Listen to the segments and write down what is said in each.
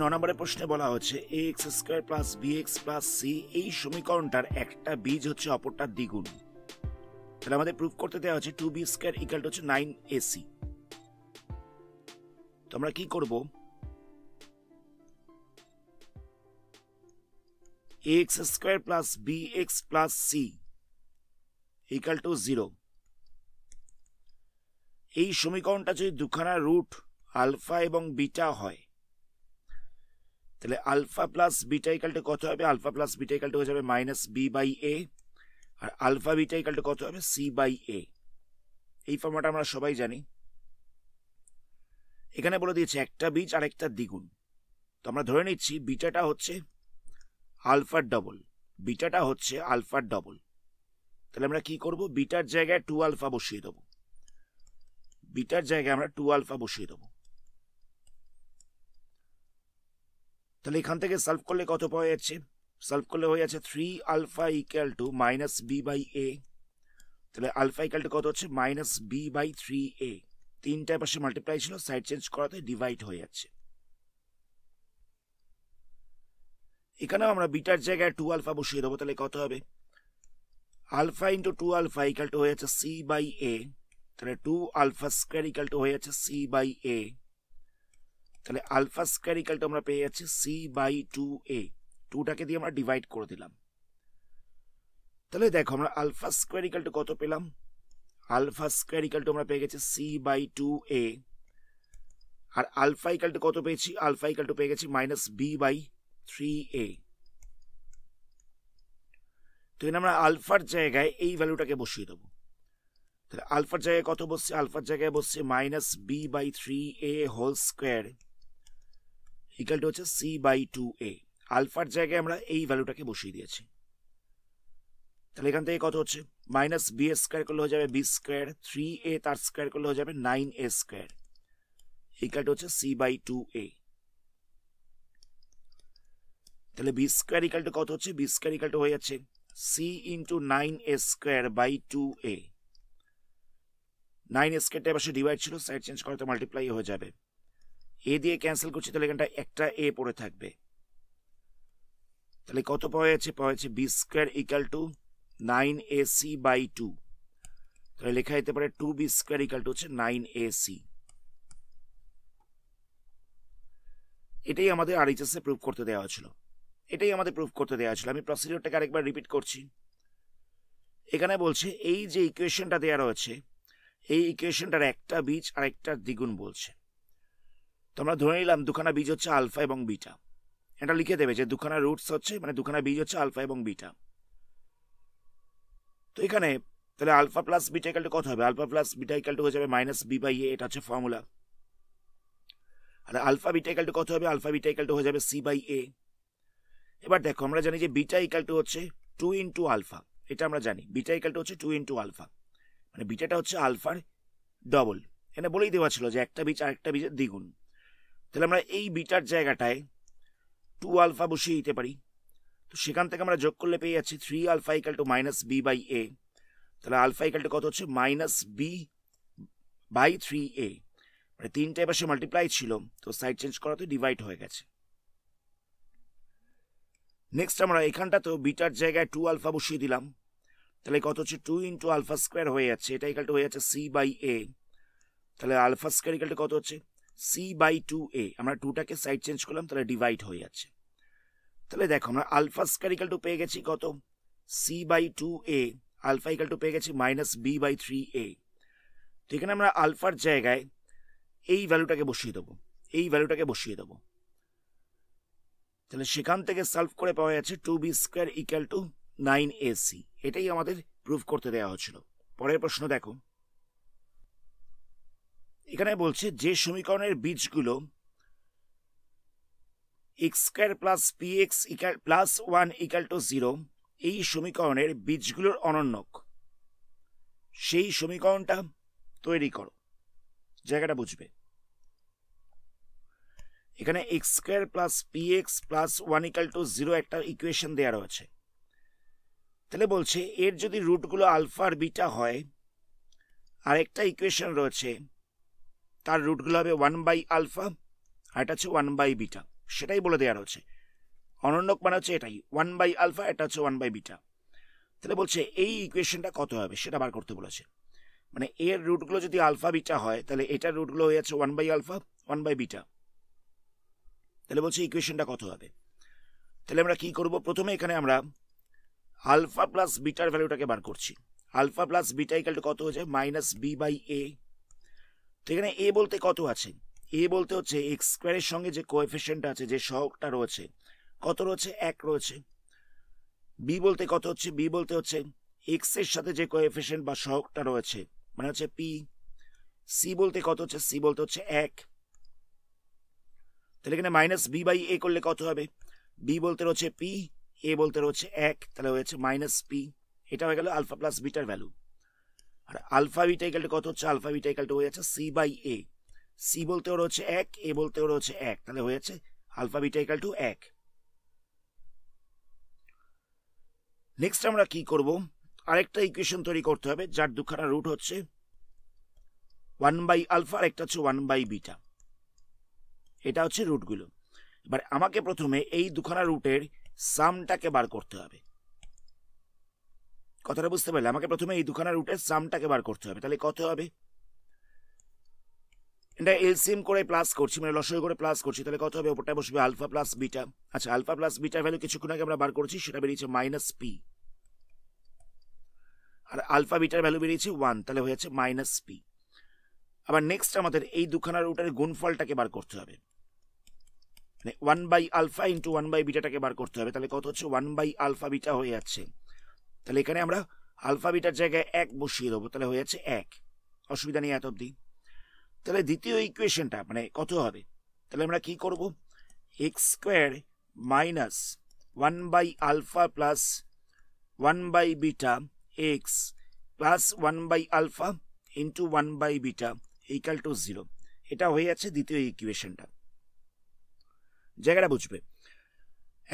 ন নম্বরের প্রশ্নে বলা হচ্ছে a x square plus b x plus c এই সমীকরণটার একটা বীজ হচ্ছে অপরটার দ্বিগুণ তাহলে আমাদের প্রুফ করতে দেওয়া হচ্ছে টু বি স্কোয়ার ইকাল হচ্ছে নাইন এসি তো আমরা কি করব a x square plus b x plus c equal to zero এই সমীকরণটা যদি দুখানা রুট আলফা এবং বিটা হয় তাহলে আলফা প্লাস বিটা কত হবে আলফা প্লাস বিটা ইকালটা হয়ে যাবে মাইনাস বি বাই এ আর আলফা বিটা কত হবে সি বাই এ এই ফর্মাটা আমরা সবাই জানি এখানে বলে দিয়েছে একটা বীজ আর একটা দ্বিগুণ তো আমরা ধরে নিচ্ছি বিটাটা হচ্ছে আলফার ডবল বিটাটা হচ্ছে আলফার ডবল তাহলে আমরা কি করব বিটার জায়গায় টু আলফা বসিয়ে দেবো বিটার জায়গায় আমরা টু আলফা বসিয়ে দেবো তাহলে এখান থেকে সলভ করলে কত পাওয়া যাচ্ছে সলভ করলে হয়ে যাচ্ছে three alpha equal to minus B by a তাহলে আলফা ইকাল টু কত হচ্ছে minus B by three a তিনটা পাশে মাল্টিপ্লাই ছিল সাইড চেঞ্জ করাতে ডিভাইড হয়ে যাচ্ছে এখানেও আমরা বিটার জায়গায় টু আলফা বসিয়ে দেবো তাহলে কত হবে alpha into two alpha equal to হয়ে যাচ্ছে সি বাই এ তাহলে two alpha square equal to হয়ে যাচ্ছে সি বাই এ তাহলে আলফা স্কোয়ার ইকালটা আমরা পেয়ে যাচ্ছি সি বাই টু এ টুটাকে দিয়ে আমরা ডিভাইড করে দিলাম তাহলে দেখো আমরা আলফা স্কোয়ার ইকালটা কত পেলাম আলফা স্কোয়ার ইকালটা আমরা পেয়ে গেছি সি বাই টু এ আর আলফা ইকালটা কত পেয়েছি আলফা ইকালটা পেয়ে গেছি মাইনাস বি বাই থ্রি এ তো এখানে আমরা আলফার জায়গায় এই ভ্যালুটাকে বসিয়ে দেবো তাহলে আলফার জায়গায় কত বসছে আলফার জায়গায় বসছে minus B by three a whole square equal to হচ্ছে সি বাই টু এ আলফার জায়গায় আমরা এই ভ্যালুটাকে বসিয়ে দিয়েছি তাহলে এখান থেকে কত হচ্ছে মাইনাস বি এ স্কোয়ার করলে হয়ে যাবে বি স্কোয়ার থ্রি এ তার স্কোয়ার করলে হয়ে যাবে nine a square equal to হচ্ছে সি বাই টু এ তাহলে বি স্কোয়ার ইকাল টু কত হচ্ছে বি স্কোয়ার ইকাল টু হয়ে যাচ্ছে c into nine a square by two a nine স্কোয়ারটা অবশ্যই ডিভাইড ছিল সাইড চেঞ্জ তো মাল্টিপ্লাই হয়ে যাবে এ দিয়ে ক্যান্সেল করছি তাহলে এখানটা একটা এ পড়ে থাকবে তাহলে কত পাওয়া যাচ্ছে পাওয়া যাচ্ছে b square equal to nine a c by two তাহলে লেখা যেতে পারে two b square equal to হচ্ছে নাইন এ সি এটাই আমাদের আর এ প্রুভ করতে দেওয়া হয়েছিল এটাই আমাদের প্রুভ করতে দেওয়া ছিল আমি প্রসিডিওরটাকে আরেকবার রিপিট করছি এখানে বলছে এই যে ইকুয়েশনটা দেওয়া রয়েছে এই ইকুয়েশনটার একটা বীজ আর একটা দ্বিগুণ বলছে তোমরা ধরে নিলাম দুখানা বীজ হচ্ছে আলফা এবং বিটা এটা লিখে দেবে যে দুখানা রুটস হচ্ছে মানে দুখানা বীজ হচ্ছে আলফা এবং বিটা তো এখানে তাহলে আলফা প্লাস বিটা ইকালটা কত হবে আলফা প্লাস বিটা ইকালটা হয়ে যাবে মাইনাস বি বাই এ এটা হচ্ছে ফর্মুলা আর আলফা বিটা ইকালটা কত হবে আলফা বিটা ইকালটা হয়ে যাবে সি বাই এ এবার দেখো আমরা জানি যে বিটা ইকালটা হচ্ছে টু ইন্টু আলফা এটা আমরা জানি বিটা ইকালটা হচ্ছে টু ইন্টু আলফা মানে বিটাটা হচ্ছে আলফার ডবল এখানে বলেই দেওয়া ছিল যে একটা বীজ আরেকটা বীজের দ্বিগুণ তাহলে আমরা এই বিটার জায়গাটায় টু আলফা বসিয়ে দিতে পারি তো সেখান থেকে আমরা যোগ করলে পেয়ে যাচ্ছি three alpha equal to minus B by a তাহলে আলফা ইকাল টু কত হচ্ছে minus B by three a মানে তিনটে পাশে মাল্টিপ্লাই ছিল তো সাইড চেঞ্জ করাতে ডিভাইড হয়ে গেছে নেক্সট আমরা এখানটাতেও বিটার জায়গায় টু আলফা বসিয়ে দিলাম তাহলে কত হচ্ছে টু ইন্টু আলফা স্কোয়ার হয়ে যাচ্ছে এটা টু হয়ে যাচ্ছে সি বাই এ তাহলে আলফা স্কোয়ার ইকালটা কত হচ্ছে সি বাই টু এ আমরা টুটাকে সাইড চেঞ্জ করলাম তাহলে ডিভাইড হয়ে যাচ্ছে তাহলে দেখো আমরা আলফা স্কোয়ার টু পেয়ে গেছি কত C by two A alpha equal to পেয়ে গেছি মাইনাস বি বাই থ্রি এ তো এখানে আমরা আলফার জায়গায় এই ভ্যালুটাকে বসিয়ে দেবো এই ভ্যালুটাকে বসিয়ে দেবো তাহলে সেখান থেকে সলভ করে পাওয়া যাচ্ছে two b square equal to nine a c এটাই আমাদের প্রুফ করতে দেওয়া হয়েছিল পরের প্রশ্ন দেখো এখানে বলছে যে সমীকরণের বীজগুলো x square plus p x equal plus one equal to zero এই সমীকরণের বীজগুলোর অনন্যক সেই সমীকরণটা তৈরি করো জায়গাটা বুঝবে এখানে x square plus p x plus one equal to zero একটা ইকুয়েশন দেওয়া রয়েছে তাহলে বলছে এর যদি রুটগুলো আলফা আর বিটা হয় আর একটা ইকুয়েশন রয়েছে তার রুটগুলো হবে ওয়ান বাই আলফা আর এটা হচ্ছে ওয়ান বাই বিটা সেটাই বলে দেওয়া রয়েছে অনন্যক মানে হচ্ছে এটাই ওয়ান বাই আলফা এটা হচ্ছে ওয়ান বাই বিটা তাহলে বলছে এই ইকুয়েশনটা কত হবে সেটা বার করতে বলেছে মানে এর রুটগুলো যদি আলফা বিটা হয় তাহলে এটার রুটগুলো হয়ে যাচ্ছে one by alpha one by beta তাহলে বলছে ইকুয়েশনটা কত হবে তাহলে আমরা কি করব প্রথমে এখানে আমরা আলফা প্লাস বিটার ভ্যালুটাকে বার করছি আলফা প্লাস বিটা ইকাল কত হয়ে যায় মাইনাস বি বাই এ তো এখানে এ বলতে কত আছে এ বলতে হচ্ছে এক্স স্কোয়ারের সঙ্গে যে কোয়েফিশিয়েন্ট আছে যে সহকটা রয়েছে কত রয়েছে এক রয়েছে বি বলতে কত হচ্ছে বি বলতে হচ্ছে এক্স এর সাথে যে কোয়েফিশিয়েন্ট বা সহকটা রয়েছে মানে হচ্ছে পি সি বলতে কত হচ্ছে সি বলতে হচ্ছে এক তাহলে এখানে মাইনাস বি বাই এ করলে কত হবে বি বলতে রয়েছে পি এ বলতে রয়েছে এক তাহলে হয়েছে মাইনাস পি এটা হয়ে গেল আলফা প্লাস বিটার ভ্যালু আর আলফা বিটাইকালটা কত হচ্ছে আলফা বিটাইকালটা হয়ে যাচ্ছে সি বাই এ সি বলতে ওর হচ্ছে এক এ বলতে ওর হচ্ছে এক তাহলে হয়ে যাচ্ছে আলফা বিটাইকাল টু এক নেক্সট আমরা কি করব আরেকটা ইকুয়েশন তৈরি করতে হবে যার দুখানা রুট হচ্ছে ওয়ান বাই আলফা আর একটা হচ্ছে ওয়ান বাই বিটা এটা হচ্ছে রুটগুলো এবার আমাকে প্রথমে এই দুখানা রুটের সামটাকে বার করতে হবে কথাটা বুঝতে পারলে আমাকে প্রথমে এই দুখানা রুটের সামটাকে বার করতে হবে তাহলে কত হবে এটা এলসিএম করে প্লাস করছি মানে লসই করে প্লাস করছি তাহলে কত হবে ওপরটা বসবে আলফা প্লাস বিটা আচ্ছা আলফা প্লাস বিটার ভ্যালু কিছুক্ষণ আগে আমরা বার করছি সেটা বেরিয়েছে মাইনাস পি আর আলফা বিটার ভ্যালু বেরিয়েছে ওয়ান তাহলে হয়েছে মাইনাস পি আবার নেক্সট আমাদের এই দুখানা রুটের গুণফলটাকে বার করতে হবে মানে one by alpha into one by বিটাটাকে বার করতে হবে তাহলে কত হচ্ছে ওয়ান বাই আলফা বিটা হয়ে যাচ্ছে তাহলে এখানে আমরা আলফা বিটার জায়গায় এক বসিয়ে দেবো তাহলে হয়ে যাচ্ছে এক অসুবিধা নেই এত অব্দি তাহলে দ্বিতীয় ইকুয়েশনটা মানে কত হবে তাহলে আমরা কি করব x square minus one by alpha plus one by beta x plus one by alpha into one by beta equal to zero এটা হয়ে যাচ্ছে দ্বিতীয় ইকুয়েশনটা জায়গাটা বুঝবে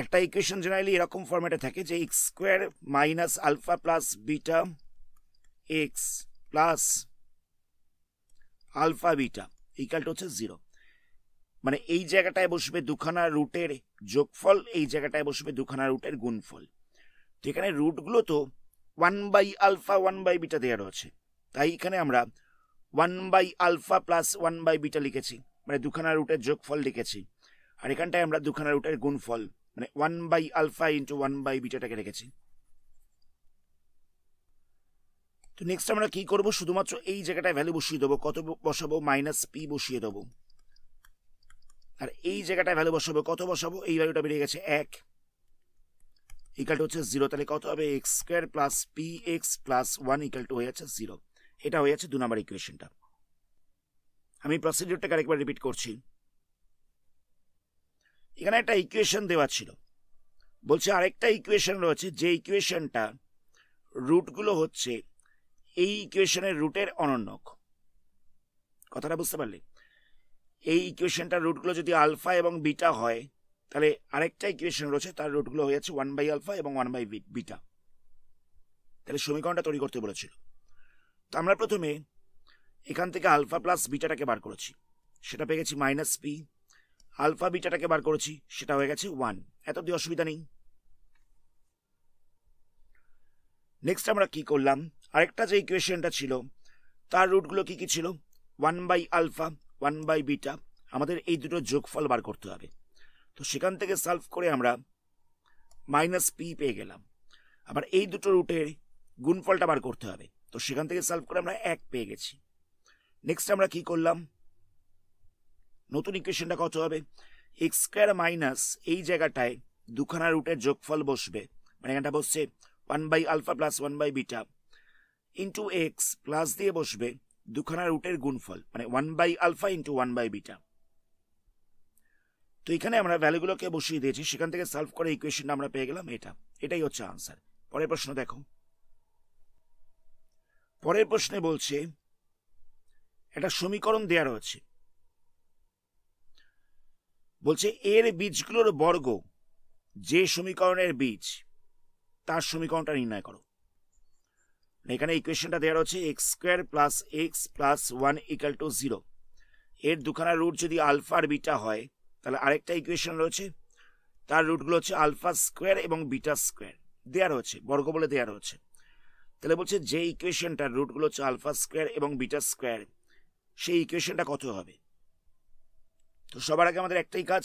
একটা ইকুয়েশন জেনারেলি এরকম ফর্ম্যাটে থাকে যে x square minus alpha plus beta x plus alpha beta ইকালটা হচ্ছে জিরো মানে এই জায়গাটায় বসবে দুখানা রুটের যোগফল এই জায়গাটায় বসবে দুখানা রুটের গুণফল তো এখানে রুটগুলো তো one by alpha one by beta দেওয়া রয়েছে তাই এখানে আমরা one by alpha plus one by beta লিখেছি মানে দুখানা রুটের যোগফল লিখেছি আর এখানটায় আমরা দুখানা রুটের গুণফল মানে one by alpha into one by বিটাটাকে রেখেছি তো নেক্সট আমরা কি করব শুধুমাত্র এই জায়গাটায় ভ্যালু বসিয়ে দেবো কত বসাবো মাইনাস পি বসিয়ে দেবো আর এই জায়গাটায় ভ্যালু বসাবো কত বসাবো এই ভ্যালুটা বেড়ে গেছে এক ইকালটা হচ্ছে জিরো তাহলে কত হবে x square plus p x plus one equal to হয়ে যাচ্ছে জিরো এটা হয়ে যাচ্ছে দু নম্বর ইকুয়েশনটা আমি প্রসিডিউরটাকে আরেকবার রিপিট করছি এখানে একটা ইকুয়েশন দেওয়া ছিল বলছে আরেকটা ইকুয়েশন রয়েছে যে ইকুয়েশনটা রুটগুলো হচ্ছে এই ইকুয়েশনের রুটের অনন্যক কথাটা বুঝতে পারলে এই ইকুয়েশনটার রুটগুলো যদি আলফা এবং বিটা হয় তাহলে আরেকটা ইকুয়েশন রয়েছে তার রুটগুলো হয়ে যাচ্ছে ওয়ান বাই আলফা এবং ওয়ান বাই বিটা তাহলে সমীকরণটা তৈরি করতে বলেছিল তো আমরা প্রথমে এখান থেকে আলফা প্লাস বিটাটাকে বার করেছি সেটা পেয়ে গেছি মাইনাস পি আলফা বিটাটাকে বার করেছি সেটা হয়ে গেছে ওয়ান এত দিয়ে অসুবিধা নেই নেক্সট আমরা কি করলাম আরেকটা যে ইকুয়েশনটা ছিল তার রুটগুলো কি কি ছিল one by alpha one by beta আমাদের এই দুটো যোগফল বার করতে হবে তো সেখান থেকে সলভ করে আমরা মাইনাস পি পেয়ে গেলাম আবার এই দুটো রুটের গুণফলটা বার করতে হবে তো সেখান থেকে সলভ করে আমরা এক পেয়ে গেছি নেক্সট আমরা কি করলাম নতুন ইকুয়েশনটা কত হবে এক্স স্কোয়ার মাইনাস এই জায়গাটায় দুখানা রুটের যোগফল বসবে মানে এখানটা বসছে one by alpha plus one by beta into x plus দিয়ে বসবে দুখানা রুটের গুণফল মানে one by alpha into one by beta তো এখানে আমরা ভ্যালুগুলোকে বসিয়ে দিয়েছি সেখান থেকে সলভ করে ইকুয়েশনটা আমরা পেয়ে গেলাম এটা এটাই হচ্ছে আনসার পরের প্রশ্ন দেখো পরের প্রশ্নে বলছে একটা সমীকরণ দেওয়া রয়েছে বলছে এর বীজগুলোর বর্গ যে সমীকরণের বীজ তার সমীকরণটা নির্ণয় করো এখানে ইকুয়েশনটা দেওয়া রয়েছে x square plus x plus one equal to zero এর দুখানা রুট যদি আলফা আর বিটা হয় তাহলে আরেকটা ইকুয়েশন রয়েছে তার রুটগুলো হচ্ছে আলফা স্কোয়ার এবং বিটা স্কোয়ার দেওয়া রয়েছে বর্গ বলে দেওয়া রয়েছে তাহলে বলছে যে ইকুয়েশনটার রুটগুলো হচ্ছে আলফা স্কোয়ার এবং বিটা স্কোয়ার সেই ইকুয়েশনটা কত হবে তো সবার আগে আমাদের একটাই কাজ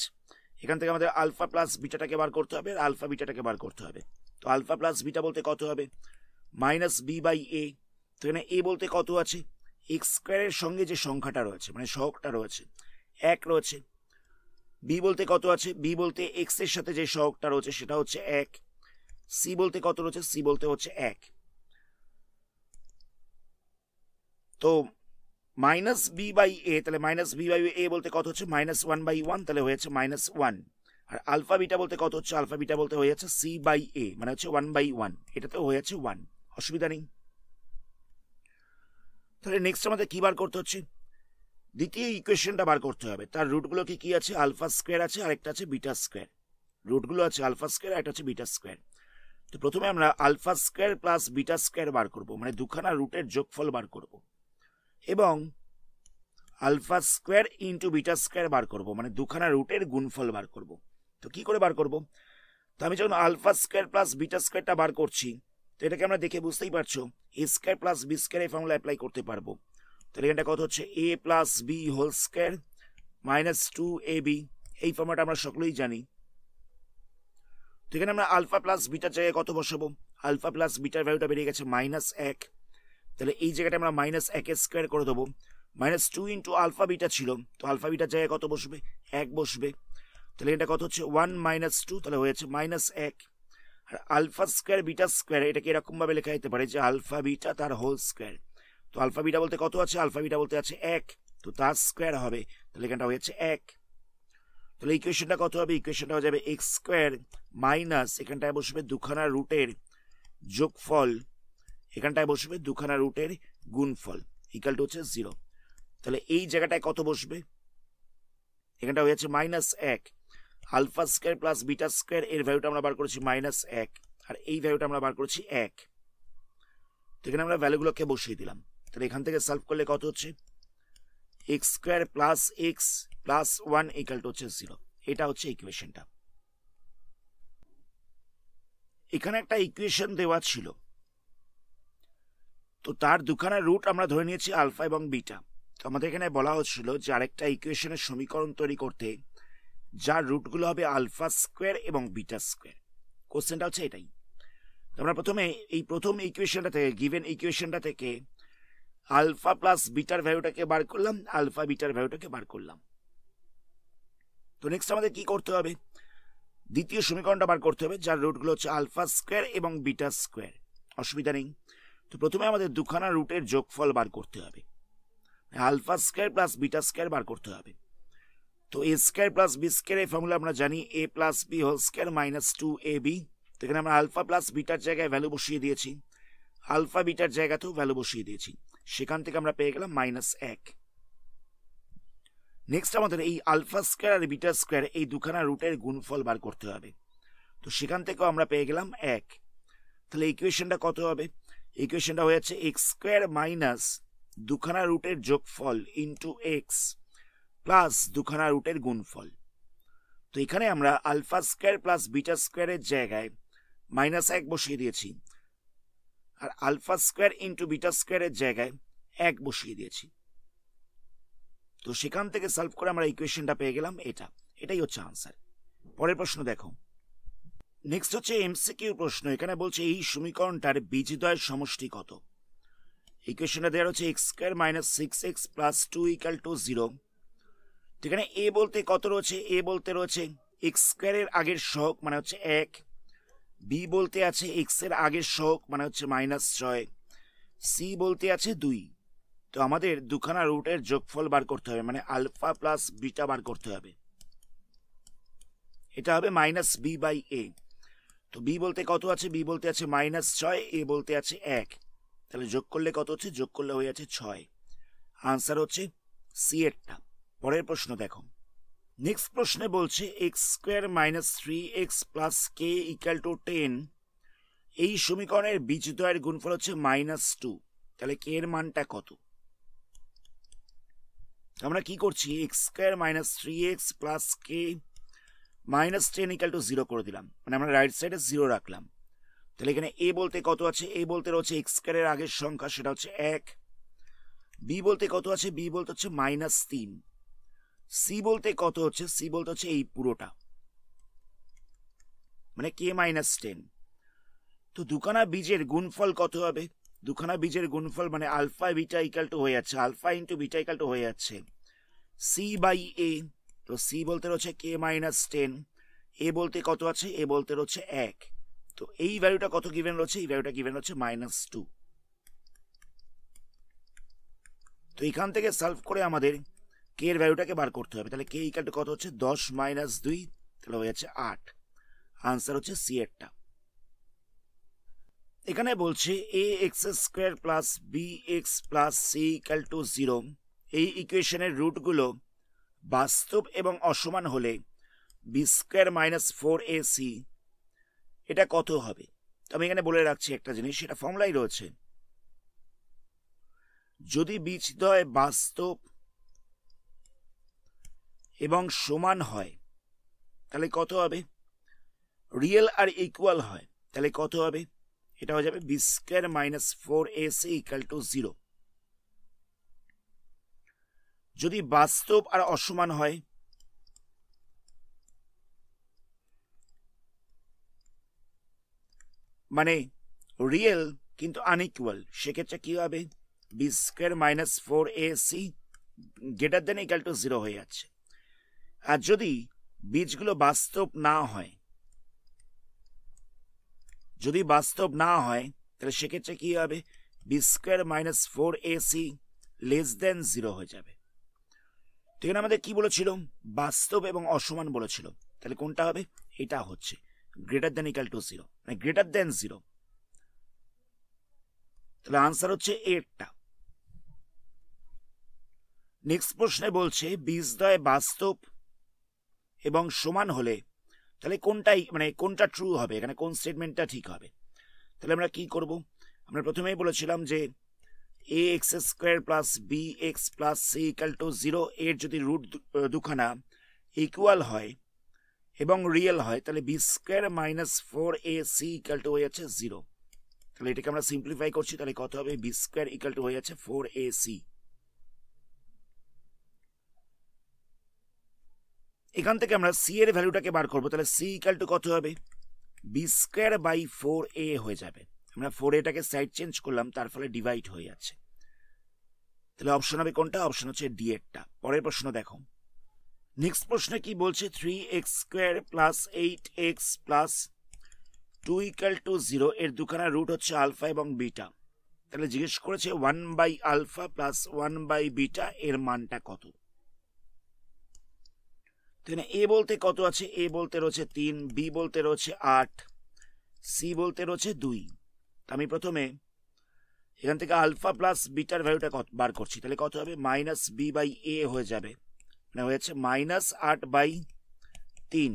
এখান থেকে আমাদের আলফা প্লাস বিটাটাকে বার করতে হবে আর আলফা বিটাটাকে বার করতে হবে তো আলফা প্লাস বিটা বলতে কত হবে মাইনাস বি বাই এ তো এখানে এ বলতে কত আছে এক্স স্কোয়ারের সঙ্গে যে সংখ্যাটা রয়েছে মানে সহকটা রয়েছে এক রয়েছে বি বলতে কত আছে বি বলতে এক্স এর সাথে যে সহকটা রয়েছে সেটা হচ্ছে এক সি বলতে কত রয়েছে সি বলতে হচ্ছে এক তো মাইনাস বি বাই এ তাহলে মাইনাস বি বাই এ বলতে কত হচ্ছে মাইনাস ওয়ান বাই ওয়ান তাহলে হয়েছে মাইনাস ওয়ান আর আলফা বিটা বলতে কত হচ্ছে আলফা বিটা বলতে হয়ে যাচ্ছে সি বাই এ মানে হচ্ছে ওয়ান বাই ওয়ান এটা তো হয়ে যাচ্ছে ওয়ান অসুবিধা নেই তাহলে নেক্সট আমাদের কী বার করতে হচ্ছে দ্বিতীয় ইকুয়েশনটা বার করতে হবে তার রুটগুলো কি কী আছে আলফা স্কোয়ার আছে আর একটা আছে বিটা স্কোয়ার রুটগুলো আছে আলফা স্কোয়ার আর একটা হচ্ছে বিটা স্কোয়ার তো প্রথমে আমরা alpha square plus beta square বার করব মানে দুখানা রুটের যোগফল বার করবো এবং alpha square into beta square বার করব মানে দুখানা রুটের গুণফল বার করব তো কি করে বার করব তো আমি যখন আলফা স্কোয়ার প্লাস বিটা স্কোয়ারটা বার করছি তো এটাকে আমরা দেখে বুঝতেই পারছো a square plus b square এই ফর্মুলা অ্যাপ্লাই করতে পারবো তাহলে এখানটা কত হচ্ছে a plus b whole square minus two a b এই ফর্মুলাটা আমরা সকলেই জানি তো এখানে আমরা আলফা প্লাস বিটার জায়গায় কত বসাবো আলফা প্লাস বিটার ভ্যালুটা বেরিয়ে গেছে মাইনাস এক তাহলে এই জায়গাটা আমরা মাইনাস এক স্কোয়ার করে দেবো minus two into alpha beta ছিল তো আলফা বিটার জায়গায় কত বসবে এক বসবে তাহলে এটা কত হচ্ছে ওয়ান মাইনাস টু তাহলে হয়েছে মাইনাস এক আর আলফা স্কোয়ার বিটা স্কোয়ার এটাকে এরকমভাবে লেখা যেতে পারে যে আলফা বিটা তার হোল স্কোয়ার তো আলফা বিটা বলতে কত আছে আলফা বিটা বলতে আছে এক তো তার স্কোয়ার হবে তাহলে এখানটা হয়েছে এক তাহলে ইকুয়েশনটা কত হবে ইকুয়েশনটা হয়ে যাবে এক্স স্কোয়ার মাইনাস এখানটায় বসবে দুখানা রুটের যোগফল এখানটায় বসবে দুখানা রুটের গুণফল ইকাল টু হচ্ছে জিরো তাহলে এই জায়গাটায় কত বসবে এখানটা যাচ্ছে মাইনাস এক alpha square plus beta square এর ভ্যালুটা আমরা বার করেছি মাইনাস এক আর এই ভ্যালুটা আমরা বার করেছি এক তো এখানে আমরা ভ্যালুগুলোকে বসিয়ে দিলাম তাহলে এখান থেকে সলভ করলে কত হচ্ছে x square plus x plus one equal to হচ্ছে জিরো এটা হচ্ছে ইকুয়েশনটা এখানে একটা ইকুয়েশন দেওয়া ছিল তো তার দুখানা রুট আমরা ধরে নিয়েছি আলফা এবং বিটা তো আমাদের এখানে বলা হচ্ছিল যে আরেকটা ইকুয়েশনের সমীকরণ তৈরি করতে যার রুটগুলো হবে আলফা স্কোয়ার এবং বিটা স্কোয়ার কোশ্চেনটা হচ্ছে এটাই তো আমরা প্রথমে এই প্রথম ইকুয়েশনটা থেকে গিভেন ইকুয়েশনটা থেকে আলফা প্লাস বিটার ভ্যালুটাকে বার করলাম আলফা বিটার ভ্যালুটাকে বার করলাম তো নেক্সট আমাদের কি করতে হবে দ্বিতীয় সমীকরণটা বার করতে হবে যার রুটগুলো হচ্ছে আলফা স্কোয়ার এবং বিটা স্কোয়ার অসুবিধা নেই তো প্রথমে আমাদের দুখানা রুটের যোগফল বার করতে হবে alpha square plus beta square বার করতে হবে তো a square plus b square এই ফর্মুলা আমরা জানি a plus b whole square minus two a b তো এখানে আমরা আলফা প্লাস বিটার জায়গায় ভ্যালু বসিয়ে দিয়েছি আলফা বিটার জায়গাতেও ভ্যালু বসিয়ে দিয়েছি সেখান থেকে আমরা পেয়ে গেলাম মাইনাস এক নেক্সট আমাদের এই আলফা স্কোয়ার আর বিটা স্কোয়ার এই দুখানা রুটের গুণফল বার করতে হবে তো সেখান থেকেও আমরা পেয়ে গেলাম এক তাহলে ইকুয়েশনটা কত হবে ইকুয়েশনটা হয়েছে এক্স স্কোয়ার মাইনাস দুখানা রুটের যোগফল ইন্টু এক্স প্লাস দুখানা রুটের গুণফল তো এখানে আমরা আলফা স্কোয়ার প্লাস বিটা স্কোয়ারের জায়গায় মাইনাস এক বসিয়ে দিয়েছি আর আলফা স্কোয়ার ইন্টু বিটা স্কোয়ারের জায়গায় এক বসিয়ে দিয়েছি তো সেখান থেকে সলভ করে আমরা ইকুয়েশনটা পেয়ে গেলাম এটা এটাই হচ্ছে আনসার পরের প্রশ্ন দেখো নেক্সট হচ্ছে এমসিকিউ প্রশ্ন এখানে বলছে এই সমীকরণটার বীজদয়ের সমষ্টি কত এই কোয়েশ্চেনটা দেওয়া হচ্ছে x square minus six x plus two equal to zero এখানে এ বলতে কত রয়েছে এ বলতে রয়েছে এক্স স্কোয়ারের আগের সহক মানে হচ্ছে এক বি বলতে আছে এক্স এর আগের সহক মানে হচ্ছে মাইনাস ছয় সি বলতে আছে দুই তো আমাদের দুখানা রুটের যোগফল বার করতে হবে মানে আলফা প্লাস বিটা বার করতে হবে এটা হবে মাইনাস বি বাই এ তো বি বলতে কত আছে বি বলতে আছে মাইনাস ছয় এ বলতে আছে এক তাহলে যোগ করলে কত হচ্ছে যোগ করলে হয়ে আছে ছয় আনসার হচ্ছে সি এরটা পরের প্রশ্ন দেখো নেক্সট প্রশ্নে বলছে x square minus three x plus k equal to ten এই সমীকরণের বীজদ্বয়ের গুণফল হচ্ছে মাইনাস টু তাহলে কে এর মানটা কত আমরা কি করছি x square minus three x plus k minus ten equal to zero করে দিলাম মানে আমরা রাইট সাইডে জিরো রাখলাম তাহলে এখানে এ বলতে কত আছে এ বলতে রয়েছে এক্স স্কোয়ারের আগের সংখ্যা সেটা হচ্ছে এক বি বলতে কত আছে বি বলতে হচ্ছে মাইনাস তিন সি বলতে কত হচ্ছে সি বলতে হচ্ছে এই পুরোটা মানে কে মাইনাস টেন তো দুখানা বীজের গুণফল কত হবে দুখানা বীজের গুণফল মানে আলফা বিটা ইকাল টু হয়ে যাচ্ছে alpha into beta equal to হয়ে যাচ্ছে সি বাই এ তো সি বলতে রয়েছে কে মাইনাস টেন এ বলতে কত আছে এ বলতে রয়েছে এক তো এই ভ্যালুটা কত গিভেন রয়েছে এই ভ্যালুটা গিভেন রয়েছে মাইনাস টু তো এখান থেকে সলভ করে আমাদের কে এর ভ্যালুটাকে বার করতে হবে তাহলে কে ইকালটা কত হচ্ছে দশ মাইনাস দুই তাহলে হয়ে যাচ্ছে আট আনসার হচ্ছে সি এরটা এখানে বলছে a x square plus b x plus c equal to zero এই ইকুয়েশনের রুটগুলো বাস্তব এবং অসমান হলে b square minus four a c এটা কত হবে তো আমি এখানে বলে রাখছি একটা জিনিস সেটা ফর্মুলাই রয়েছে যদি দয় বাস্তব এবং সমান হয় তাহলে কত হবে রিয়েল আর ইকুয়াল হয় তাহলে কত হবে এটা হয়ে যাবে b square minus four a c equal to zero যদি বাস্তব আর অসমান হয় মানে রিয়েল কিন্তু আনইকুয়াল সেক্ষেত্রে কি হবে b square minus four a c greater than equal to zero হয়ে যাচ্ছে আর যদি বীজগুলো বাস্তব না হয় যদি বাস্তব না হয় তাহলে সেক্ষেত্রে কী হবে b square minus four a c less than zero হয়ে যাবে তো এখানে আমাদের কি বলেছিল বাস্তব এবং অসমান বলেছিল তাহলে কোনটা হবে এটা হচ্ছে greater than equal to zero মানে গ্রেটার দেন জিরো তাহলে আনসার হচ্ছে এটা নেক্সট প্রশ্নে বলছে বীজদয় বাস্তব এবং সমান হলে তাহলে কোনটাই মানে কোনটা ট্রু হবে এখানে কোন স্টেটমেন্টটা ঠিক হবে তাহলে আমরা কি করব আমরা প্রথমেই বলেছিলাম যে a x square plus b x plus c equal to zero এর যদি রুট দুখানা ইকুয়াল হয় এবং রিয়েল হয় তাহলে b square minus four a c equal to হয়ে যাচ্ছে জিরো তাহলে এটাকে আমরা সিম্পলিফাই করছি তাহলে কত হবে বি স্কোয়ার ইকাল টু হয়ে যাচ্ছে ফোর এ সি এখান থেকে আমরা সি এর ভ্যালুটাকে বার করবো তাহলে সি ইকাল টু কত হবে b square by four a হয়ে যাবে আমরা ফোর এটাকে সাইড চেঞ্জ করলাম তার ফলে ডিভাইড হয়ে যাচ্ছে তাহলে অপশন হবে কোনটা অপশন হচ্ছে ডি এরটা পরের প্রশ্ন দেখো নেক্সট প্রশ্নে কি বলছে three x square plus eight x plus two equal to zero এর দুখানা রুট হচ্ছে আলফা এবং বিটা তাহলে জিজ্ঞেস করেছে one by alpha plus one by beta এর মানটা কত তাহলে এ বলতে কত আছে এ বলতে রয়েছে তিন বি বলতে রয়েছে আট সি বলতে রয়েছে দুই আমি প্রথমে এখান থেকে আলফা প্লাস বিটার ভ্যালুটা কত বার করছি তাহলে কত হবে মাইনাস বি বাই এ হয়ে যাবে মানে হয়ে যাচ্ছে মাইনাস আট বাই তিন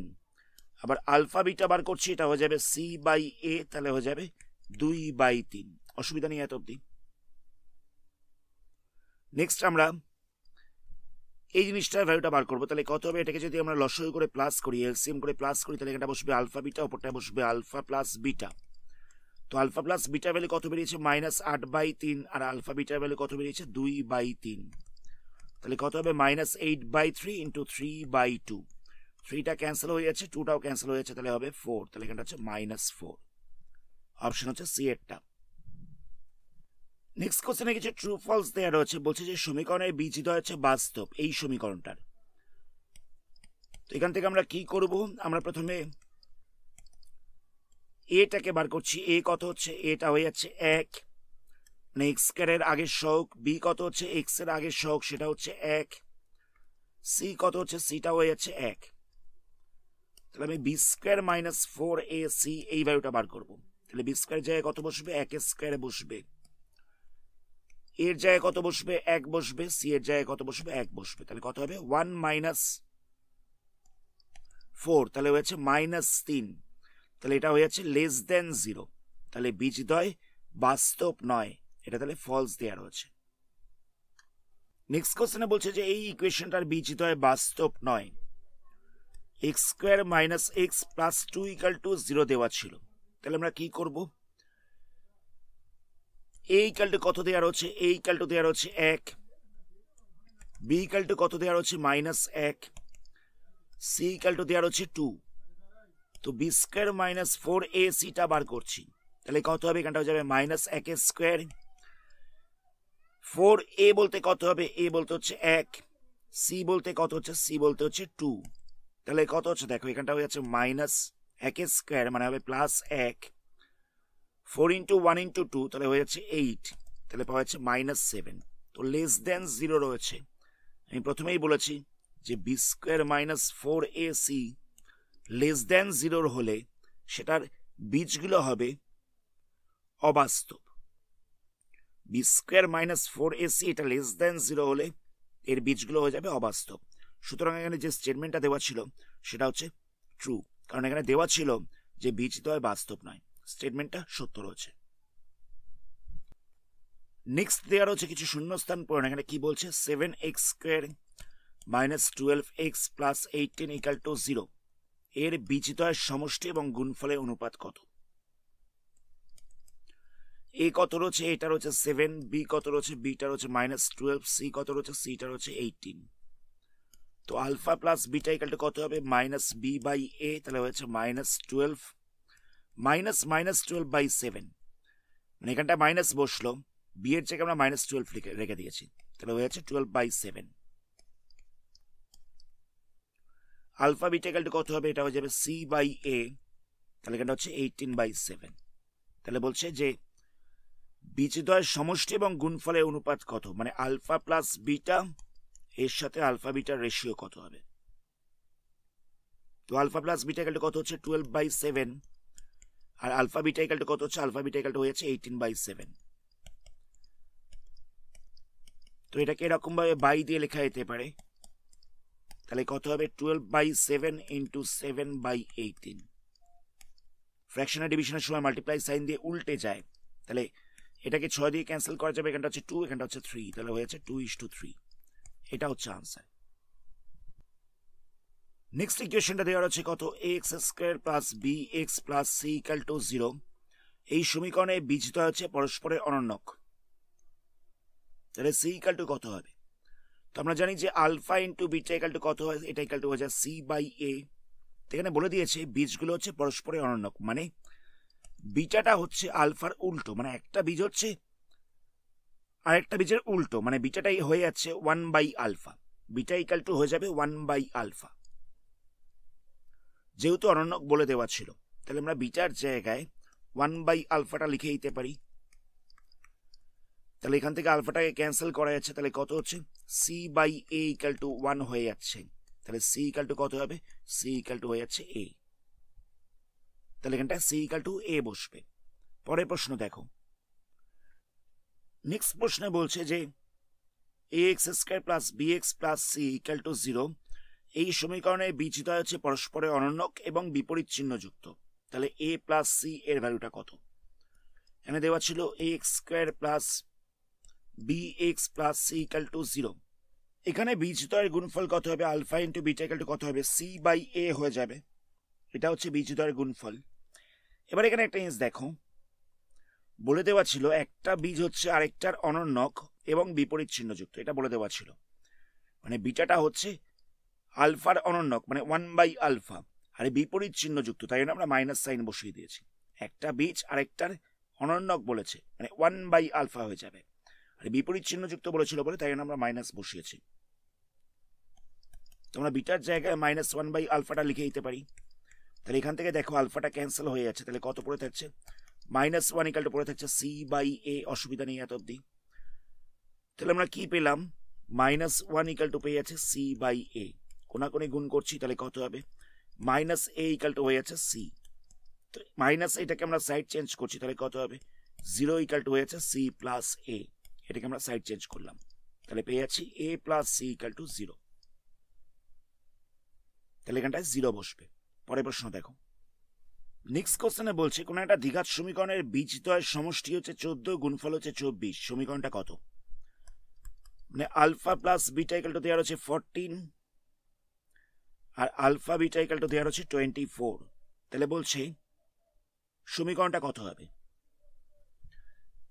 আবার আলফা বিটা বার করছি এটা হয়ে যাবে সি বাই এ তাহলে হয়ে যাবে দুই বাই তিন অসুবিধা নেই এত অব্দি নেক্সট আমরা এই জিনিসটার ভ্যালুটা বার করবো তাহলে কত হবে এটাকে যদি আমরা লসই করে প্লাস করি এলসিএম করে প্লাস করি তাহলে এটা বসবে আলফা বিটা ওপরটা বসবে আলফা প্লাস বিটা তো আলফা প্লাস বিটা ভ্যালু কত বেরিয়েছে মাইনাস আট বাই তিন আর আলফা বিটা ভ্যালু কত বেরিয়েছে দুই বাই তিন তাহলে কত হবে minus eight by three into three by two থ্রিটা ক্যান্সেল হয়ে যাচ্ছে টুটাও ক্যান্সেল হয়ে যাচ্ছে তাহলে হবে ফোর তাহলে এখানটা হচ্ছে মাইনাস ফোর অপশন হচ্ছে সি এরটা নেক্সট কোশ্চেনে কিছু ট্রু ফলস দেওয়া রয়েছে বলছে যে সমীকরণের বিজিত হচ্ছে বাস্তব এই সমীকরণটার তো এখান থেকে আমরা কি করব আমরা প্রথমে এটাকে বার করছি এ কত হচ্ছে এটা হয়ে যাচ্ছে এক মানে এক্স এর আগের শখ বি কত হচ্ছে এক্স এর আগের শখ সেটা হচ্ছে এক সি কত হচ্ছে সিটা হয়ে যাচ্ছে এক তাহলে আমি b square minus four a c এই ভ্যালুটা বার করব তাহলে বি স্কোয়ার জায়গায় কত বসবে এক স্কোয়ারে বসবে এর জায়গায় কত বসবে এক বসবে সি এর জায়গায় কত বসবে এক বসবে তাহলে কত হবে ওয়ান মাইনাস ফোর তাহলে হয়েছে মাইনাস তিন তাহলে এটা হয়ে যাচ্ছে লেস দেন জিরো তাহলে দয় বাস্তব নয় এটা তাহলে ফলস দেওয়া রয়েছে নেক্সট কোশ্চেনে বলছে যে এই ইকুয়েশনটার দয় বাস্তব নয় x square minus x plus two equal to zero দেওয়া ছিল তাহলে আমরা কি করব এই কালটু কত দেওয়া রয়েছে এই কালটু দেওয়া রয়েছে এক বি ইকাল কত দেওয়া রয়েছে মাইনাস এক সি কালটু টু দেওয়া রয়েছে টু তো b square minus four a সিটা বার করছি তাহলে কত হবে এখানটা হয়ে যাবে মাইনাস এক স্কোয়ার ফোর এ বলতে কত হবে এ বলতে হচ্ছে এক সি বলতে কত হচ্ছে সি বলতে হচ্ছে টু তাহলে কত হচ্ছে দেখো এখানটা হয়ে যাচ্ছে মাইনাস এক স্কোয়ার মানে হবে প্লাস এক four into one into two তাহলে হয়ে যাচ্ছে এইট তাহলে পাওয়া যাচ্ছে মাইনাস সেভেন তো লেস দেন জিরো রয়েছে আমি প্রথমেই বলেছি যে b square minus four a c less than জিরোর হলে সেটার বীজগুলো হবে অবাস্তব b square minus four a c এটা লেস দ্যান জিরো হলে এর বীজগুলো হয়ে যাবে অবাস্তব সুতরাং এখানে যে স্টেটমেন্টটা দেওয়া ছিল সেটা হচ্ছে ট্রু কারণ এখানে দেওয়া ছিল যে বীজ দেওয়া বাস্তব নয় স্টেটমেন্টটা সত্য রয়েছে নেক্সট দেওয়ার হচ্ছে কিছু শূন্যস্থান পূরণ এখানে কি বলছে seven x square minus twelve x plus eighteen equal to zero এর বিচিতয়ের সমষ্টি এবং গুণফলের অনুপাত কত এ কত রয়েছে এটা রয়েছে সেভেন বি কত রয়েছে বিটা রয়েছে মাইনাস টুয়েলভ সি কত রয়েছে সিটা রয়েছে এইটিন তো আলফা প্লাস বিটা ইকালটা কত হবে মাইনাস বি বাই এ তাহলে হয়েছে minus twelve minus minus twelve by seven মানে এখানটা মাইনাস বসলো বি এর চেয়ে আমরা মাইনাস টুয়েলভ রেখে দিয়েছি তাহলে হয়েছে twelve by seven alpha beta কত হবে এটা হয়ে যাবে সি বাই এ তাহলে এটা হচ্ছে এইটিন বাই সেভেন তাহলে বলছে যে বীজদ্বয়ের সমষ্টি এবং গুণফলের অনুপাত কত মানে আলফা প্লাস বিটা এর সাথে আলফা বিটার রেশিও কত হবে তো আলফা প্লাস বিটা কত হচ্ছে টুয়েলভ বাই সেভেন আর আলফা বিটা কত হচ্ছে আলফা বিটা ইকাল টু হয়ে যাচ্ছে এইটিন বাই সেভেন তো এটাকে এরকমভাবে বাই দিয়ে লেখা যেতে পারে তাহলে কত হবে twelve by seven into seven by eighteen ফ্র্যাকশনের ডিভিশনের সময় মাল্টিপ্লাই সাইন দিয়ে উল্টে যায় তাহলে এটাকে ছয় দিয়ে ক্যান্সেল করা যাবে এখানটা হচ্ছে টু এখানটা হচ্ছে থ্রি তাহলে যাচ্ছে টু ইস টু থ্রি এটা হচ্ছে আনসার নেক্সট ইকুয়েশনটা দেওয়া হচ্ছে কত x square plus b x plus c equal to zero এই সমীকরণে বিজিত হচ্ছে পরস্পরের অনন্যক তাহলে সি ইকাল টু কত হবে তো আমরা জানি যে আলফা ইন্টু বিটা ইকাল কত হয় এটা ইকাল টু হয়ে যায় সি বাই এ এখানে বলে দিয়েছে বীজগুলো হচ্ছে পরস্পরের অনন্য মানে বিটাটা হচ্ছে আলফার উল্টো মানে একটা বীজ হচ্ছে আরেকটা বীজের উল্টো মানে বিটাটাই হয়ে যাচ্ছে one by alpha beta equal to হয়ে যাবে ওয়ান বাই আলফা যেহেতু অনন্য বলে দেওয়া ছিল তাহলে আমরা বিটার জায়গায় ওয়ান বাই আলফাটা লিখে দিতে পারি তাহলে এখান থেকে আলফাটাকে ক্যান্সেল করা যাচ্ছে তাহলে কত হচ্ছে c by a equal to one হয়ে যাচ্ছে তাহলে সি ইকাল টু কত হবে সি ইকাল টু হয়ে যাচ্ছে এ তাহলে এখানটা সি ইকাল টু এ বসবে পরের প্রশ্ন দেখো নেক্সট প্রশ্নে বলছে যে a x square plus b x plus c equal to zero এই সমীকরণে বিচিত হচ্ছে পরস্পরের অনন্যক এবং বিপরীত চিহ্ন যুক্ত তাহলে এ প্লাস সি এর ভ্যালুটা কত এখানে দেওয়া ছিল a x square plus b x plus equal to to এখানে এখানে বীজদ্বয়ের গুণফল কত হবে alpha into beta equal to কত হবে সি বাই এ হয়ে যাবে এটা হচ্ছে বীজদ্বয়ের গুণফল এবার এখানে একটা জিনিস দেখো বলে দেওয়া ছিল একটা বীজ হচ্ছে আরেকটার অনন্যক এবং বিপরীত চিহ্নযুক্ত এটা বলে দেওয়া ছিল মানে বিটাটা হচ্ছে আলফার অনন্যক মানে ওয়ান বাই আলফা আর বিপরীত চিহ্নযুক্ত তাই জন্য আমরা মাইনাস সাইন বসিয়ে দিয়েছি একটা বীজ আরেকটার অনন্যক বলেছে মানে ওয়ান বাই আলফা হয়ে যাবে বিপরীত যুক্ত বলেছিল বলে তাই আমরা মাইনাস বসিয়েছি তোমরা বিটার জায়গায় মাইনাস ওয়ান বাই আলফাটা লিখে দিতে পারি তাহলে এখান থেকে দেখো আলফাটা ক্যান্সেল হয়ে যাচ্ছে তাহলে কত পড়ে থাকছে মাইনাস ওয়ান ইকালটা পড়ে থাকছে সি বাই এ অসুবিধা নেই এত অব্দি তাহলে আমরা কি পেলাম মাইনাস ওয়ান ইকাল টু পেয়ে যাচ্ছে সি বাই এ কোনাকোনি গুণ করছি তাহলে কত হবে মাইনাস এ ইকাল টু হয়ে যাচ্ছে সি তো মাইনাস এটাকে আমরা সাইড চেঞ্জ করছি তাহলে কত হবে জিরো ইকাল টু হয়ে যাচ্ছে সি প্লাস এ এটাকে আমরা সাইড চেঞ্জ করলাম তাহলে পেয়ে যাচ্ছি a plus c equal to zero তাহলে এখানটায় জিরো বসবে পরের প্রশ্ন দেখো নেক্সট কোশ্চেনে বলছে কোন একটা দ্বিঘাত সমীকরণের বীজদ্বয়ের সমষ্টি হচ্ছে চোদ্দ গুণফল হচ্ছে চব্বিশ সমীকরণটা কত মানে alpha plus beta equal to দেওয়ার হচ্ছে ফোরটিন আর আলফা বিটা ইকাল টু দেওয়ার হচ্ছে টোয়েন্টি ফোর তাহলে বলছে সমীকরণটা কত হবে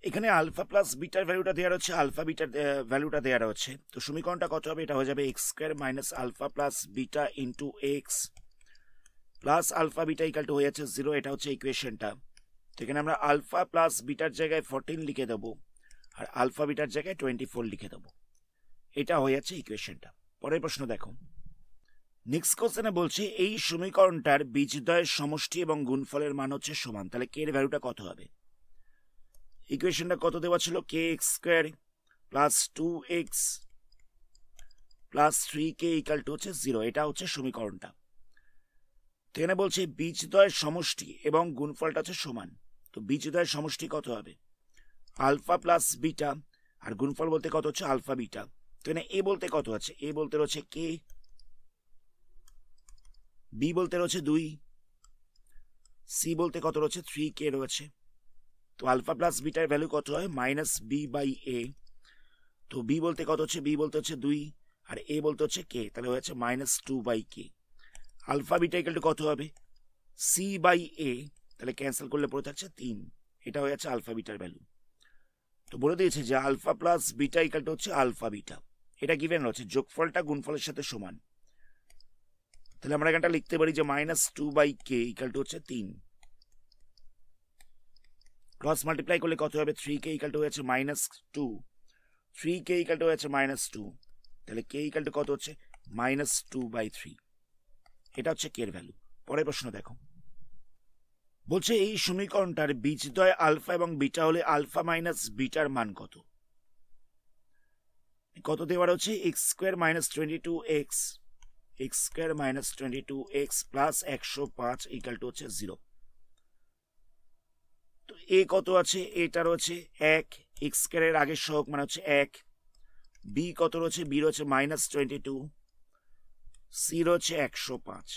এখানে আলফা প্লাস বিটার ভ্যালুটা দেওয়া হচ্ছে আলফা বিটার ভ্যালুটা দেওয়া রয়েছে তো সমীকরণটা কত হবে এটা হয়ে যাবে x square minus alpha plus beta into x plus alpha beta equal to হয়ে যাচ্ছে জিরো এটা হচ্ছে ইকুয়েশনটা তো এখানে আমরা আলফা প্লাস বিটার জায়গায় ফোরটিন লিখে দেবো আর আলফা বিটার জায়গায় টোয়েন্টি ফোর লিখে দেবো এটা হয়ে যাচ্ছে ইকুয়েশনটা পরের প্রশ্ন দেখো নেক্সট কোশ্চেনে বলছে এই সমীকরণটার বীজদয়ের সমষ্টি এবং গুণফলের মান হচ্ছে সমান তাহলে কে এর ভ্যালুটা কত হবে ইকুয়েশনটা কত দেওয়া ছিল k x square plus two x plus three k equal to হচ্ছে জিরো এটা হচ্ছে সমীকরণটা তো এখানে বলছে বীজদ্বয়ের সমষ্টি এবং গুণফলটা হচ্ছে সমান তো বীজদ্বয়ের সমষ্টি কত হবে আলফা প্লাস বিটা আর গুণফল বলতে কত হচ্ছে আলফা বিটা তো এখানে এ বলতে কত আছে এ বলতে রয়েছে কে বি বলতে রয়েছে দুই সি বলতে কত রয়েছে থ্রি কে রয়েছে তো আলফা প্লাস বিটার ভ্যালু কত হয় মাইনাস বি বাই এ তো বি বলতে কত হচ্ছে বি বলতে হচ্ছে দুই আর এ বলতে হচ্ছে কে তাহলে হয়ে যাচ্ছে minus two by k alpha beta equal কত হবে সি বাই এ তাহলে ক্যান্সেল করলে পড়ে থাকছে তিন এটা হয়ে যাচ্ছে আলফা বিটার ভ্যালু তো বলে দিয়েছে যে alpha plus beta equal to হচ্ছে আলফা বিটা এটা গিভেন রয়েছে যোগফলটা গুণফলের সাথে সমান তাহলে আমরা এখানটা লিখতে পারি যে minus two by k equal to হচ্ছে তিন ক্রস মাল্টিপ্লাই করলে কত হবে থ্রি কে ইকাল টু হয়েছে minus two three k equal to হয়েছে মাইনাস টু তাহলে কে ইকাল টু কত হচ্ছে মাইনাস টু বাই থ্রি এটা হচ্ছে কে এর ভ্যালু পরের প্রশ্ন দেখো বলছে এই সমীকরণটার বীজদ্বয় আলফা এবং বিটা হলে আলফা মাইনাস বিটার মান কত কত দেওয়ার হচ্ছে x square minus twenty two x x square minus twenty two x plus একশো পাঁচ ইকাল টু হচ্ছে জিরো তো এ কত আছে এটা রয়েছে এক এক্স স্কোয়ারের আগের সহক মানে হচ্ছে এক বি কত রয়েছে বি রয়েছে মাইনাস টোয়েন্টি টু সি রয়েছে একশো পাঁচ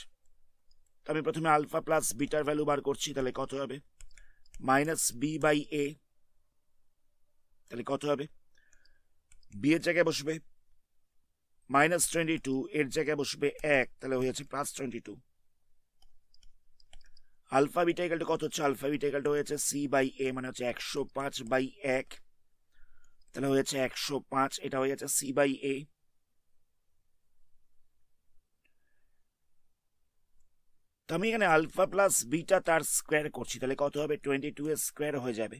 আমি প্রথমে আলফা প্লাস বিটার ভ্যালু বার করছি তাহলে কত হবে মাইনাস বি বাই এ তাহলে কত হবে বি এর জায়গায় বসবে মাইনাস টোয়েন্টি টু এর জায়গায় বসবে এক তাহলে হয়ে যাচ্ছে plus twenty two alpha beta ইকালটা কত হচ্ছে আলফা বিটা ইকালটা হয়েছে সি বাই এ মানে হচ্ছে একশো পাঁচ বাই এক তাহলে হয়েছে একশো পাঁচ এটা হয়ে যাচ্ছে সি বাই এ তো আমি এখানে আলফা প্লাস বিটা তার স্কোয়ার করছি তাহলে কত হবে টোয়েন্টি টু এর স্কোয়ার হয়ে যাবে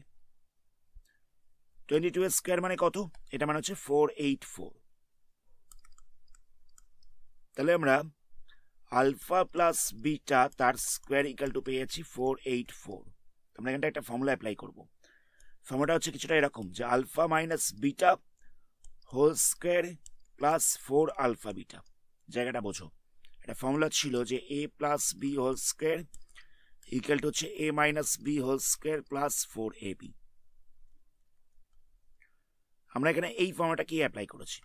টোয়েন্টি টু এর স্কোয়ার মানে কত এটা মানে হচ্ছে ফোর এইট ফোর তাহলে আমরা আলফা প্লাস বিটা তার স্কোয়ার ইকাল টু পেয়েছি ফোর এইট ফোর আমরা এখানটা একটা ফর্মুলা অ্যাপ্লাই করব ফর্মুলাটা হচ্ছে কিছুটা এরকম যে alpha minus beta whole square plus four alpha beta জায়গাটা বোঝো একটা ফর্মুলা ছিল যে a plus b whole square equal to হচ্ছে a minus b whole square plus four a b আমরা এখানে এই ফর্মুলাটা কি অ্যাপ্লাই করেছি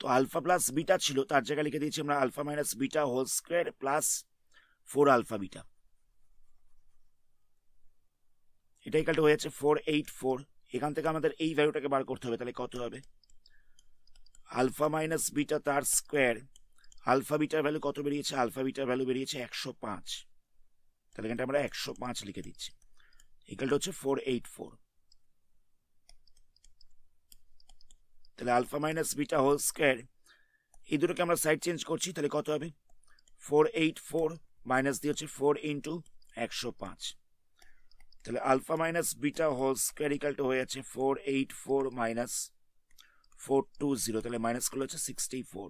তো আলফা প্লাস বিটা ছিল তার জায়গায় লিখে দিয়েছি আমরা alpha minus beta whole square plus four alpha beta এটা কাল হয়ে যাচ্ছে ফোর এইট ফোর এখান থেকে আমাদের এই ভ্যালুটাকে বার করতে হবে তাহলে কত হবে আলফা মাইনাস বিটা তার স্কোয়ার আলফা বিটার ভ্যালু কত বেরিয়েছে আলফা বিটার ভ্যালু বেরিয়েছে একশো পাঁচ তাহলে এখানটা আমরা একশো পাঁচ লিখে দিচ্ছি ইকালটা হচ্ছে ফোর এইট ফোর তাহলে alpha minus beta whole square এই দুটোকে আমরা সাইড চেঞ্জ করছি তাহলে কত হবে ফোর এইট ফোর মাইনাস দিয়ে হচ্ছে ফোর ইন্টু একশো পাঁচ তাহলে alpha minus beta whole square ইকালটা হয়ে যাচ্ছে four eight four minus four two zero তাহলে মাইনাস করলে হচ্ছে সিক্সটি ফোর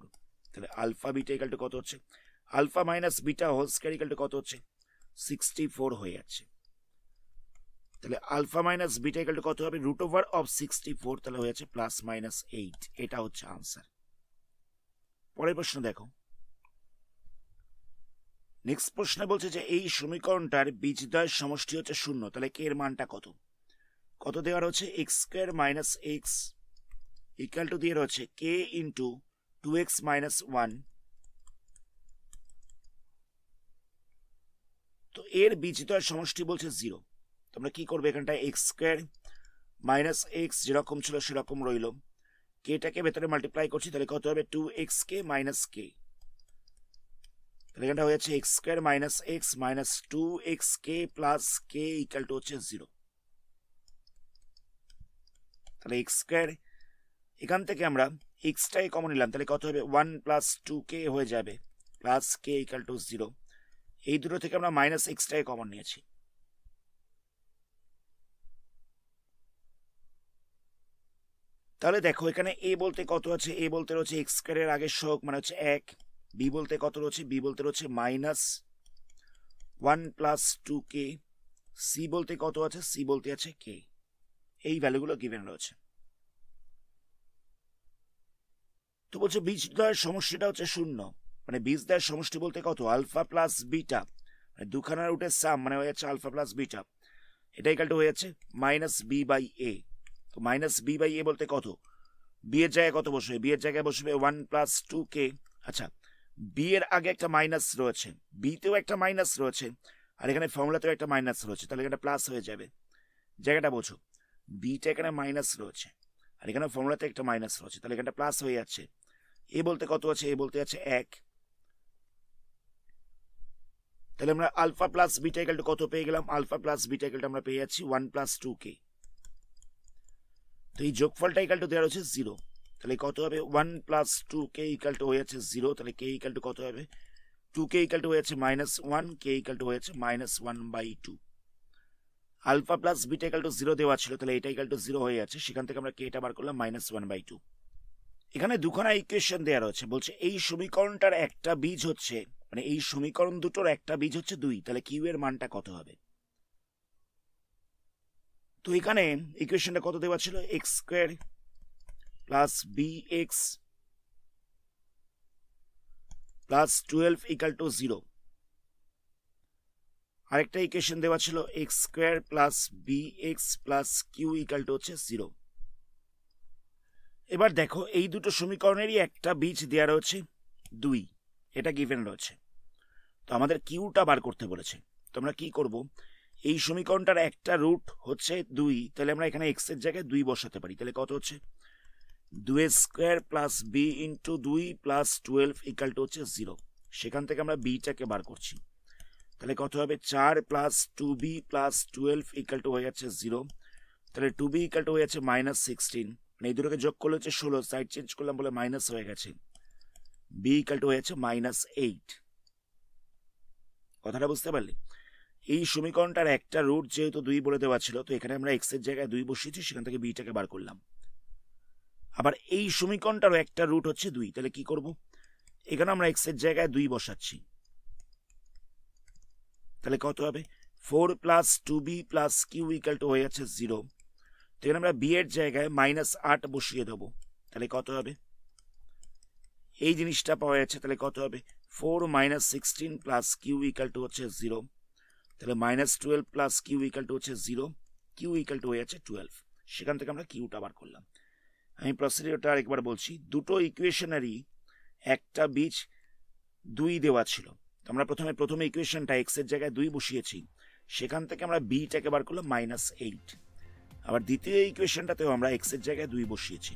তাহলে আলফা বিটা ইকালটা কত হচ্ছে alpha minus beta whole square ইকালটা কত হচ্ছে সিক্সটি ফোর হয়ে যাচ্ছে তাহলে alpha minus beta equal to কত হবে root over of sixty four তাহলে হয়েছে প্লাস মাইনাস এইট এটা হচ্ছে আনসার পরের প্রশ্ন দেখো নেক্সট প্রশ্নে বলছে যে এই সমীকরণটার বীজদয়ের সমষ্টি হচ্ছে শূন্য তাহলে কে এর মানটা কত কত দেওয়ার হচ্ছে x square minus x equal to দিয়ে রয়েছে k into two x minus one তো এর বীজদয় সমষ্টি বলছে জিরো তোমরা কি করবে এখানটা এক্স স্কোয়ার মাইনাস এক্স যেরকম ছিল সেরকম রইল কেটাকে ভেতরে মাল্টিপ্লাই করছি তাহলে কত হবে two x k minus k এখানটা এখানটা হয়েছে x square minus x minus two x k plus k equal to হচ্ছে জিরো তাহলে এক্স স্কোয়ার এখান থেকে আমরা এক্সটাই কমন নিলাম তাহলে কত হবে ওয়ান প্লাস টু কে হয়ে যাবে plus k equal to zero এই দুটো থেকে আমরা মাইনাস এক্সটাই কমন নিয়েছি তাহলে দেখো এখানে এ বলতে কত আছে এ বলতে রয়েছে এক্স স্কোয়ারের আগের শোক মানে হচ্ছে এক বি বলতে কত রয়েছে বি বলতে রয়েছে মাইনাস ওয়ান প্লাস টু কে সি বলতে কত আছে সি বলতে আছে কে এই ভ্যালুগুলো গিভেন রয়েছে তো বলছে বীজ দয়ের সমষ্টিটা হচ্ছে শূন্য মানে বীজ দয়ের সমষ্টি বলতে কত আলফা প্লাস বিটা মানে দুখানা রুটের সাম মানে হয়ে যাচ্ছে আলফা প্লাস বিটা এটাই কালটা হয়ে যাচ্ছে মাইনাস বি বাই এ তো মাইনাস বি বাই এ বলতে কত বি এর জায়গায় কত বসবে বি এর জায়গায় বসবে ওয়ান প্লাস টু কে আচ্ছা বি এর আগে একটা মাইনাস রয়েছে বিতেও একটা মাইনাস রয়েছে আর এখানে ফর্মুলাতেও একটা মাইনাস রয়েছে তাহলে এখানে প্লাস হয়ে যাবে জায়গাটা বোঝো বিটা এখানে মাইনাস রয়েছে আর এখানে ফর্মুলাতে একটা মাইনাস রয়েছে তাহলে এখানটা প্লাস হয়ে যাচ্ছে এ বলতে কত আছে এ বলতে আছে এক তাহলে আমরা আলফা প্লাস বিটা কত পেয়ে গেলাম আলফা প্লাস বিটা আমরা পেয়ে যাচ্ছি ওয়ান প্লাস টু কে তো এই যোগফলটা ইকাল টু দেওয়া রয়েছে জিরো তাহলে কত হবে one plus two k equal to হয়ে যাচ্ছে জিরো তাহলে কে ইকাল টু কত হবে টু কে ইকাল টু হয়ে যাচ্ছে minus one k equal to হয়ে যাচ্ছে minus one by two alpha plus beta equal to zero দেওয়া ছিল তাহলে এটা ইকাল টু জিরো হয়ে যাচ্ছে সেখান থেকে আমরা কে এটা বার করলাম মাইনাস ওয়ান বাই টু এখানে দুখানা ইকুয়েশন দেওয়া রয়েছে বলছে এই সমীকরণটার একটা বীজ হচ্ছে মানে এই সমীকরণ দুটোর একটা বীজ হচ্ছে দুই তাহলে কিউ এর মানটা কত হবে তো এখানে ইকুয়েশনটা কত দেওয়া ছিল x square plus b x plus twelve equal to zero আরেকটা ইকুয়েশন দেওয়া ছিল x square plus b x plus q equal to হচ্ছে জিরো এবার দেখো এই দুটো সমীকরণেরই একটা বীজ দেওয়া রয়েছে দুই এটা গিভেন রয়েছে তো আমাদের কিউটা বার করতে বলেছে তো আমরা কী করবো এই সমীকরণটার একটা রুট হচ্ছে দুই তাহলে আমরা এখানে এক্স এর জায়গায় দুই বসাতে পারি তাহলে কত হচ্ছে দুই স্কোয়ার প্লাস বি ইন্টু দুই প্লাস টুয়েলভ ইকাল টু হচ্ছে জিরো সেখান থেকে আমরা বিটাকে বার করছি তাহলে কত হবে চার plus two b plus twelve equal to হয়ে যাচ্ছে জিরো তাহলে টু বি ইকাল টু হয়ে যাচ্ছে মাইনাস সিক্সটিন মানে এই দুটোকে যোগ করলে হচ্ছে ষোলো সাইড চেঞ্জ করলাম বলে মাইনাস হয়ে গেছে বি ইকাল টু হয়ে যাচ্ছে মাইনাস এইট কথাটা বুঝতে পারলি এই সমীকরণটার একটা রুট যেহেতু দুই বলে দেওয়া ছিল তো এখানে আমরা এক্সের জায়গায় দুই বসিয়েছি সেখান থেকে বিটাকে বার করলাম আবার এই সমীকরণটারও একটা রুট হচ্ছে দুই তাহলে কি করব এখানে আমরা এক্সের জায়গায় দুই বসাচ্ছি তাহলে কত হবে four plus two b plus q equal to হয়ে যাচ্ছে জিরো তো এখানে আমরা বি এর জায়গায় মাইনাস আট বসিয়ে দেবো তাহলে কত হবে এই জিনিসটা পাওয়া যাচ্ছে তাহলে কত হবে four minus sixteen plus q equal to হচ্ছে জিরো তাহলে minus twelve plus q equal to হচ্ছে জিরো কিউ ইকাল টু হয়ে যাচ্ছে টুয়েলভ সেখান থেকে আমরা কিউটা বার করলাম আমি প্রসিডিওটা আরেকবার বলছি দুটো ইকুয়েশনারই একটা বীজ দুই দেওয়া ছিল আমরা প্রথমে প্রথমে ইকুয়েশনটা এক্সের জায়গায় দুই বসিয়েছি সেখান থেকে আমরা বিটাকে বার করলাম মাইনাস এইট আবার দ্বিতীয় ইকুয়েশনটাতেও আমরা এক্সের জায়গায় দুই বসিয়েছি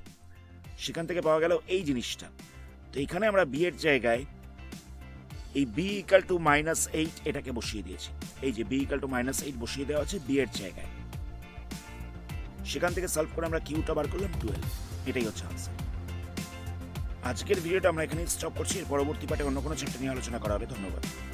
সেখান থেকে পাওয়া গেল এই জিনিসটা তো এখানে আমরা বি এর জায়গায় এই b equal to minus eight এটাকে বসিয়ে দিয়েছি এই যে b equal to minus eight বসিয়ে দেওয়া আছে বি এর জায়গায় সেখান থেকে সলভ করে আমরা কিউটা বার করলাম টুয়েলভ এটাই হচ্ছে আনসার আজকের ভিডিওটা আমরা এখানেই স্টপ করছি এর পরবর্তী পাঠে অন্য কোনো চ্যাপ্টার নিয়ে আলোচনা করা হবে ধন্যবাদ